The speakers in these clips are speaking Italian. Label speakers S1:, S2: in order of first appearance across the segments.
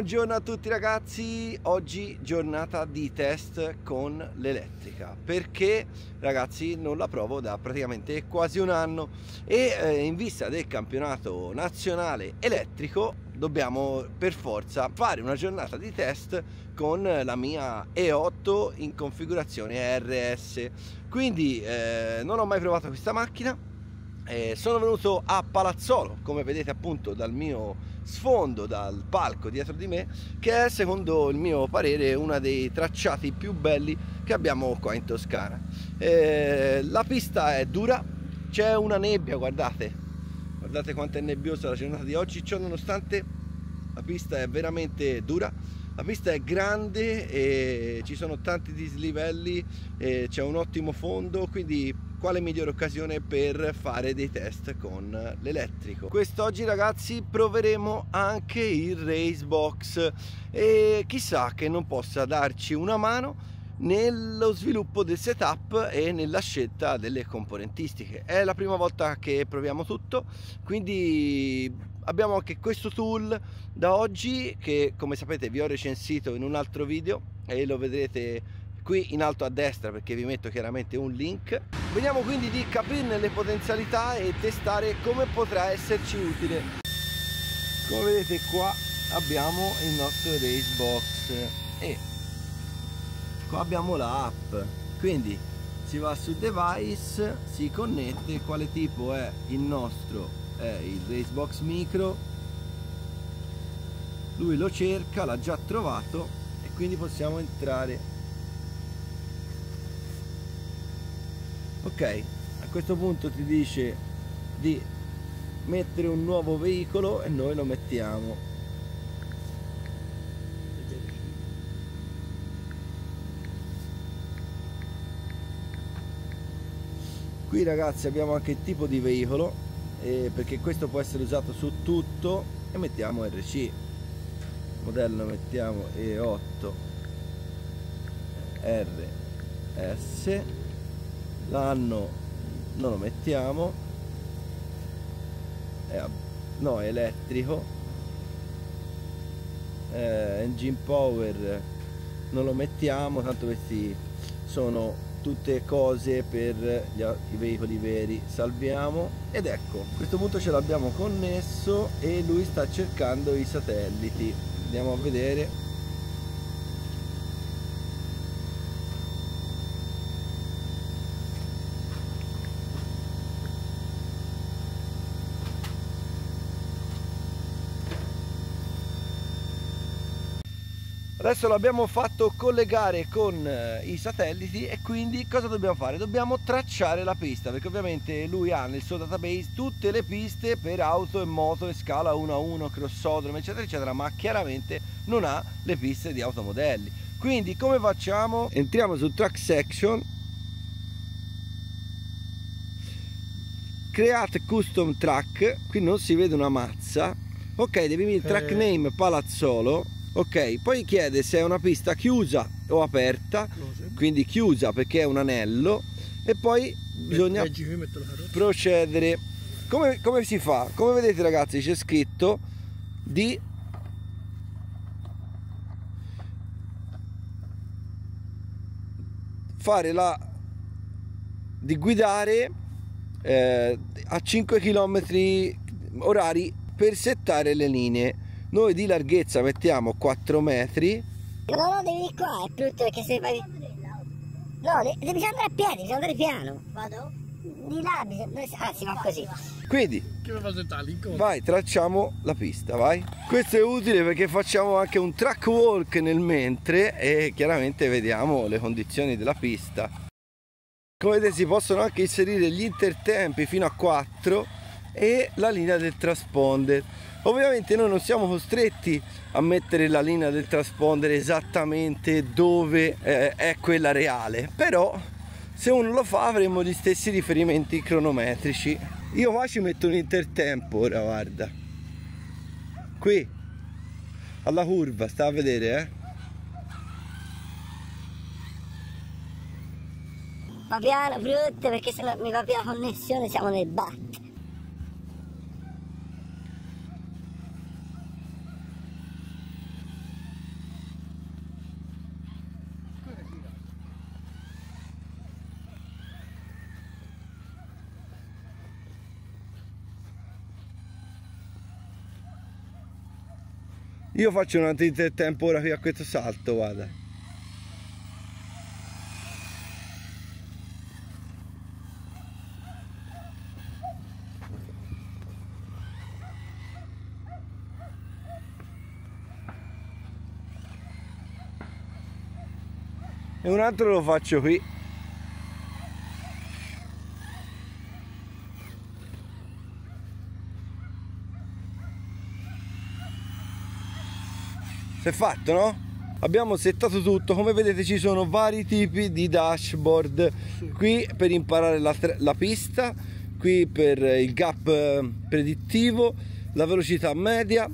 S1: buongiorno a tutti ragazzi, oggi giornata di test con l'elettrica perché ragazzi non la provo da praticamente quasi un anno e eh, in vista del campionato nazionale elettrico dobbiamo per forza fare una giornata di test con la mia E8 in configurazione RS quindi eh, non ho mai provato questa macchina eh, sono venuto a Palazzolo come vedete appunto dal mio sfondo dal palco dietro di me che è secondo il mio parere uno dei tracciati più belli che abbiamo qua in Toscana. Eh, la pista è dura, c'è una nebbia, guardate, guardate quanto è nebbiosa la giornata di oggi, ciò nonostante la pista è veramente dura. La pista è grande e eh, ci sono tanti dislivelli, eh, c'è un ottimo fondo, quindi quale migliore occasione per fare dei test con l'elettrico. Quest'oggi ragazzi proveremo anche il Racebox e chissà che non possa darci una mano nello sviluppo del setup e nella scelta delle componentistiche. È la prima volta che proviamo tutto, quindi abbiamo anche questo tool da oggi che come sapete vi ho recensito in un altro video e lo vedrete qui in alto a destra perché vi metto chiaramente un link vediamo quindi di capirne le potenzialità e testare come potrà esserci utile come vedete qua abbiamo il nostro race box e qua abbiamo l'app quindi si va su device si connette quale tipo è il nostro è il race box micro lui lo cerca l'ha già trovato e quindi possiamo entrare ok a questo punto ti dice di mettere un nuovo veicolo e noi lo mettiamo qui ragazzi abbiamo anche il tipo di veicolo eh, perché questo può essere usato su tutto e mettiamo RC modello mettiamo E8 RS l'anno non lo mettiamo eh, no è elettrico eh, engine power non lo mettiamo tanto questi sono tutte cose per gli, i veicoli veri salviamo ed ecco a questo punto ce l'abbiamo connesso e lui sta cercando i satelliti andiamo a vedere Adesso l'abbiamo fatto collegare con eh, i satelliti e quindi cosa dobbiamo fare? Dobbiamo tracciare la pista perché ovviamente lui ha nel suo database tutte le piste per auto e moto e scala 1 a 1, crossodrome eccetera eccetera ma chiaramente non ha le piste di automodelli. Quindi come facciamo? Entriamo su track section Create custom track qui non si vede una mazza ok devi mettere track eh. name palazzolo ok poi chiede se è una pista chiusa o aperta quindi chiusa perché è un anello e poi bisogna procedere come, come si fa? come vedete ragazzi c'è scritto di fare la di guidare eh, a 5 km orari per settare le linee noi di larghezza mettiamo 4 metri. No, no, devi qua, è brutto perché se vai... No, devi, devi andare a piedi, devi andare piano. Vado? Di là, ah, si va così. Quindi, vai, tracciamo la pista, vai. Questo è utile perché facciamo anche un track walk nel mentre e chiaramente vediamo le condizioni della pista. Come vedete si possono anche inserire gli intertempi fino a 4 e la linea del trasponder. Ovviamente noi non siamo costretti a mettere la linea del traspondere esattamente dove eh, è quella reale, però se uno lo fa avremo gli stessi riferimenti cronometrici. Io qua ci metto un intertempo ora, guarda. Qui, alla curva, sta a vedere, eh. Ma piano, brutto, perché se no mi va via la connessione siamo nel bat. Io faccio un tinta del tempo ora qui a questo salto, guarda. E un altro lo faccio qui. si è fatto no? abbiamo settato tutto come vedete ci sono vari tipi di dashboard qui per imparare la, la pista qui per il gap eh, predittivo la velocità media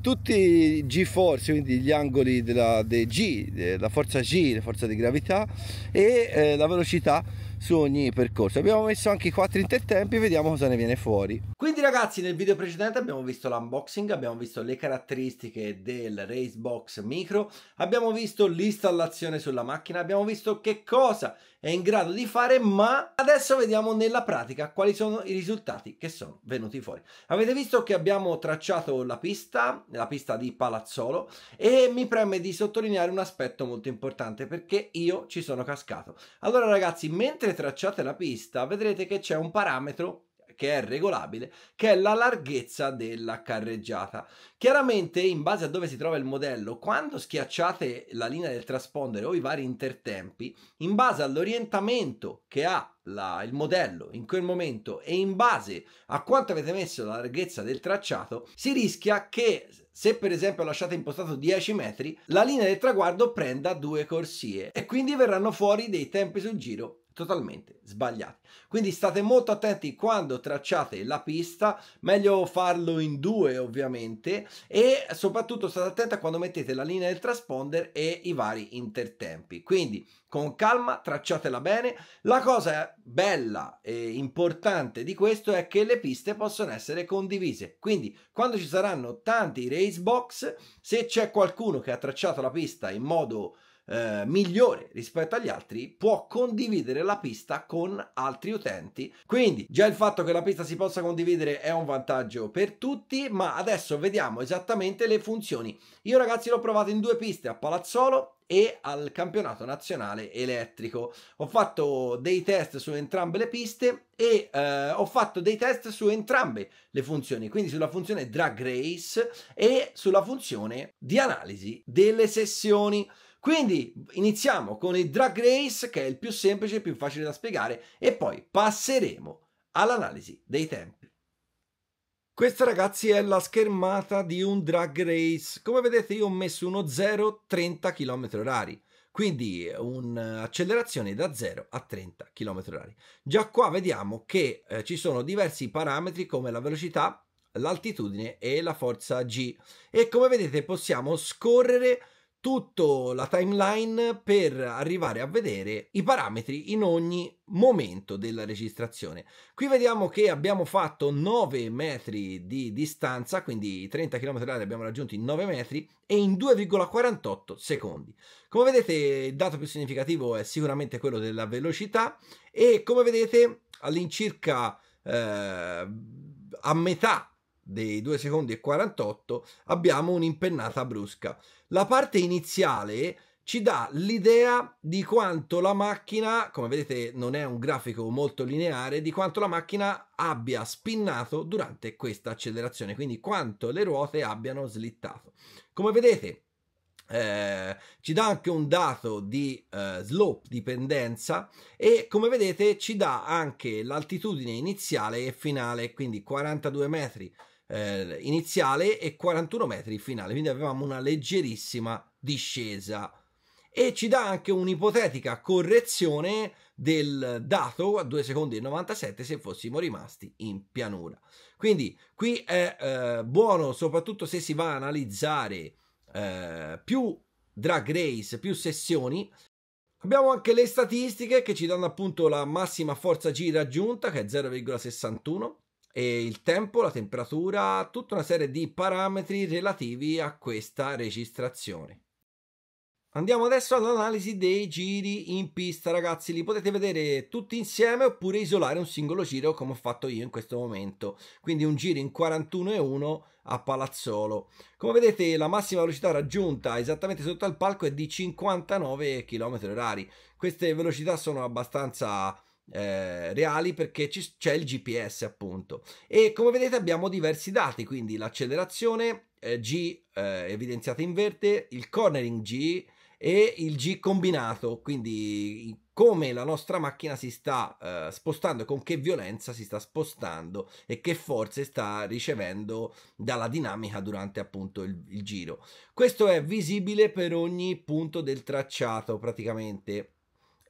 S1: tutti i G-force, quindi gli angoli della, dei G, eh, la forza G, la forza di gravità e eh, la velocità su ogni percorso. Abbiamo messo anche i quattro intertempi, vediamo cosa ne viene fuori. Quindi ragazzi nel video precedente abbiamo visto l'unboxing, abbiamo visto le caratteristiche del Racebox Micro, abbiamo visto l'installazione sulla macchina, abbiamo visto che cosa è in grado di fare, ma adesso vediamo nella pratica quali sono i risultati che sono venuti fuori. Avete visto che abbiamo tracciato la pista, la pista di Palazzolo e mi preme di sottolineare un aspetto molto importante perché io ci sono cascato. Allora ragazzi, mentre tracciate la pista vedrete che c'è un parametro che è regolabile, che è la larghezza della carreggiata. Chiaramente, in base a dove si trova il modello, quando schiacciate la linea del traspondere o i vari intertempi, in base all'orientamento che ha la, il modello in quel momento e in base a quanto avete messo la larghezza del tracciato, si rischia che se per esempio lasciate impostato 10 metri, la linea del traguardo prenda due corsie e quindi verranno fuori dei tempi sul giro totalmente sbagliati. Quindi state molto attenti quando tracciate la pista, meglio farlo in due ovviamente e soprattutto state attenti quando mettete la linea del transponder e i vari intertempi. Quindi con calma tracciatela bene. La cosa bella e importante di questo è che le piste possono essere condivise. Quindi quando ci saranno tanti race box, se c'è qualcuno che ha tracciato la pista in modo eh, migliore rispetto agli altri può condividere la pista con altri utenti. Quindi già il fatto che la pista si possa condividere è un vantaggio per tutti, ma adesso vediamo esattamente le funzioni. Io ragazzi l'ho provato in due piste a Palazzolo e al campionato nazionale elettrico. Ho fatto dei test su entrambe le piste e eh, ho fatto dei test su entrambe le funzioni, quindi sulla funzione drag race e sulla funzione di analisi delle sessioni. Quindi iniziamo con il drag race che è il più semplice e più facile da spiegare e poi passeremo all'analisi dei tempi. Questa ragazzi è la schermata di un drag race. Come vedete io ho messo uno 0 30 km h quindi un'accelerazione da 0 a 30 km h Già qua vediamo che eh, ci sono diversi parametri come la velocità, l'altitudine e la forza G e come vedete possiamo scorrere tutta la timeline per arrivare a vedere i parametri in ogni momento della registrazione. Qui vediamo che abbiamo fatto 9 metri di distanza, quindi 30 km all'aria abbiamo raggiunto in 9 metri e in 2,48 secondi. Come vedete il dato più significativo è sicuramente quello della velocità e come vedete all'incirca eh, a metà dei 2 secondi e 48 abbiamo un'impennata brusca. La parte iniziale ci dà l'idea di quanto la macchina, come vedete non è un grafico molto lineare, di quanto la macchina abbia spinnato durante questa accelerazione, quindi quanto le ruote abbiano slittato. Come vedete eh, ci dà anche un dato di eh, slope pendenza, e come vedete ci dà anche l'altitudine iniziale e finale, quindi 42 metri eh, iniziale e 41 metri finale, quindi avevamo una leggerissima discesa e ci dà anche un'ipotetica correzione del dato a 2 secondi e 97 se fossimo rimasti in pianura. Quindi qui è eh, buono soprattutto se si va a analizzare eh, più drag race, più sessioni. Abbiamo anche le statistiche che ci danno appunto la massima forza G raggiunta che è 0,61 e il tempo, la temperatura, tutta una serie di parametri relativi a questa registrazione. Andiamo adesso all'analisi dei giri in pista, ragazzi. Li potete vedere tutti insieme oppure isolare un singolo giro come ho fatto io in questo momento. Quindi un giro in 41,1 a Palazzolo. Come vedete la massima velocità raggiunta esattamente sotto al palco è di 59 km/h. Queste velocità sono abbastanza eh, reali perché c'è il GPS appunto e come vedete abbiamo diversi dati quindi l'accelerazione eh, G eh, evidenziata in verde il cornering G e il G combinato quindi come la nostra macchina si sta eh, spostando con che violenza si sta spostando e che forze sta ricevendo dalla dinamica durante appunto il, il giro questo è visibile per ogni punto del tracciato praticamente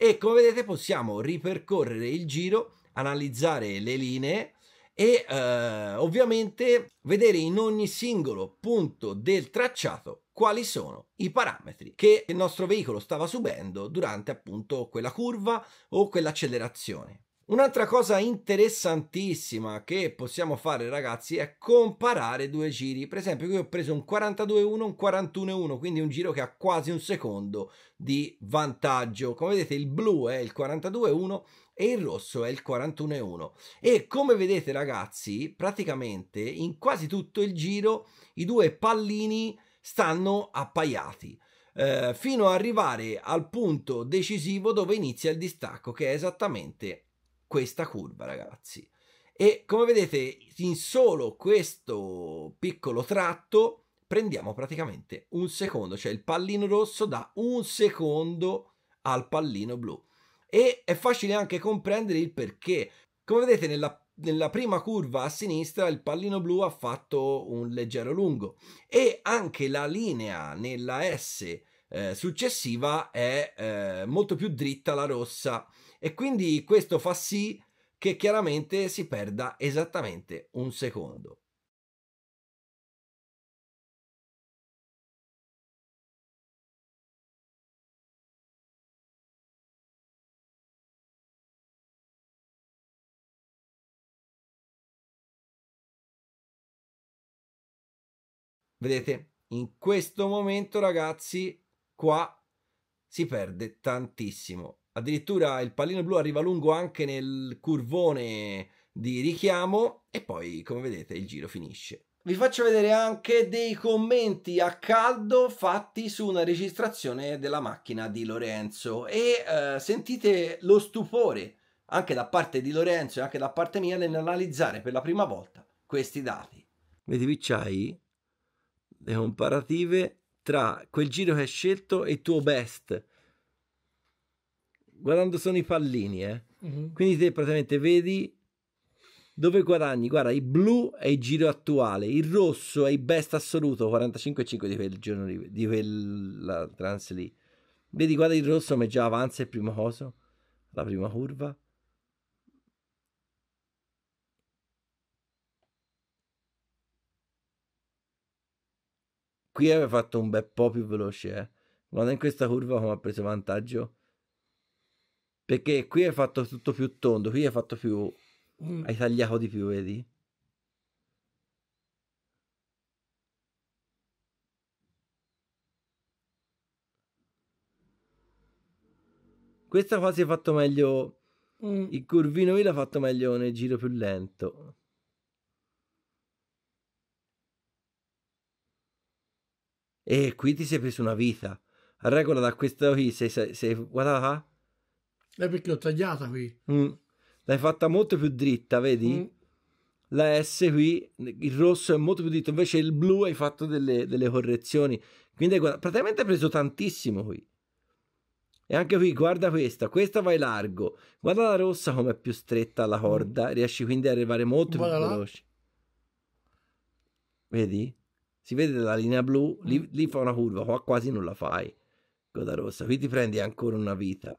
S1: e come vedete possiamo ripercorrere il giro, analizzare le linee e eh, ovviamente vedere in ogni singolo punto del tracciato quali sono i parametri che il nostro veicolo stava subendo durante appunto quella curva o quell'accelerazione. Un'altra cosa interessantissima che possiamo fare ragazzi è comparare due giri. Per esempio qui ho preso un 42-1, un 41-1, quindi un giro che ha quasi un secondo di vantaggio. Come vedete il blu è il 42-1 e il rosso è il 41-1. E come vedete ragazzi, praticamente in quasi tutto il giro i due pallini stanno appaiati. Eh, fino ad arrivare al punto decisivo dove inizia il distacco che è esattamente questa curva, ragazzi. E come vedete, in solo questo piccolo tratto prendiamo praticamente un secondo, cioè il pallino rosso da un secondo al pallino blu. E è facile anche comprendere il perché. Come vedete, nella nella prima curva a sinistra il pallino blu ha fatto un leggero lungo e anche la linea nella S eh, successiva è eh, molto più dritta la rossa e quindi questo fa sì che chiaramente si perda esattamente un secondo. Vedete, in questo momento ragazzi, qua si perde tantissimo. Addirittura il pallino blu arriva lungo anche nel curvone di richiamo e poi, come vedete, il giro finisce. Vi faccio vedere anche dei commenti a caldo fatti su una registrazione della macchina di Lorenzo e eh, sentite lo stupore anche da parte di Lorenzo e anche da parte mia nell'analizzare per la prima volta questi dati. Vedi, qui c'hai le comparative tra quel giro che hai scelto e il tuo best guardando sono i pallini, eh. Mm-hmm. Quindi te praticamente vedi dove guadagni. Guarda, il blu è il giro attuale, il rosso è il best assoluto, 45,5 di quel giorno lì, di quella trans lì. Vedi, guarda il rosso come già avanza il primo coso, la prima curva. Qui aveva fatto un bel po' più veloce, eh. Guarda in questa curva come ha preso vantaggio perché qui hai fatto tutto più tondo, qui hai fatto più... Mm. Hai tagliato di più, vedi? Questa quasi ha fatto meglio. Mm. Il curvino lì l'ha fatto meglio nel giro più lento. E qui ti sei preso una vita. A regola da questo qui, se, se, se guarda è perché l'ho tagliata qui. Mm. L'hai fatta molto più dritta, vedi? Mm. La S qui, il rosso è molto più dritto, invece il blu hai fatto delle, delle correzioni. Quindi guarda, praticamente hai preso tantissimo qui. E anche qui, guarda questa, questa vai largo. Guarda la rossa come è più stretta la corda, mm. riesci quindi ad arrivare molto guarda più là. veloce. Vedi? Si vede la linea blu, lì, lì fa una curva, qua quasi non la fai. Coda rossa, qui ti prendi ancora una vita.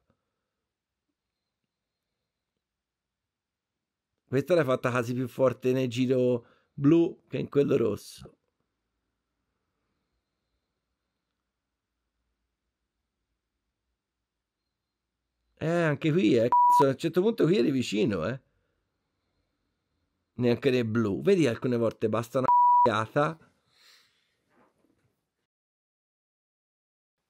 S1: Questa l'hai fatta quasi più forte nel giro blu che in quello rosso. Eh, anche qui, eh, cazzo, a un certo punto qui eri vicino, eh. Neanche nel blu. Vedi alcune volte basta una c***ata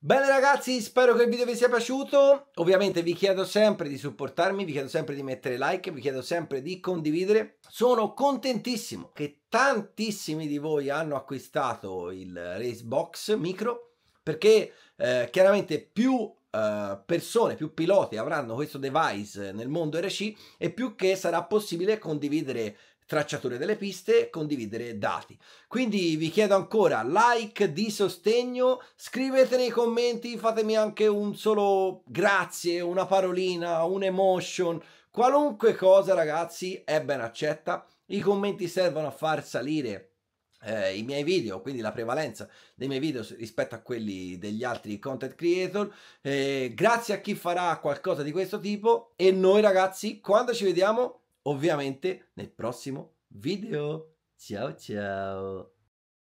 S1: Bene ragazzi, spero che il video vi sia piaciuto. Ovviamente vi chiedo sempre di supportarmi, vi chiedo sempre di mettere like, vi chiedo sempre di condividere. Sono contentissimo che tantissimi di voi hanno acquistato il Racebox Micro perché eh, chiaramente più eh, persone, più piloti avranno questo device nel mondo RC e più che sarà possibile condividere tracciatore delle piste, condividere dati. Quindi vi chiedo ancora like di sostegno, scrivete nei commenti, fatemi anche un solo grazie, una parolina, un emotion, qualunque cosa ragazzi è ben accetta. I commenti servono a far salire eh, i miei video, quindi la prevalenza dei miei video rispetto a quelli degli altri content creator. Eh, grazie a chi farà qualcosa di questo tipo e noi ragazzi quando ci vediamo ovviamente nel prossimo video. Ciao ciao!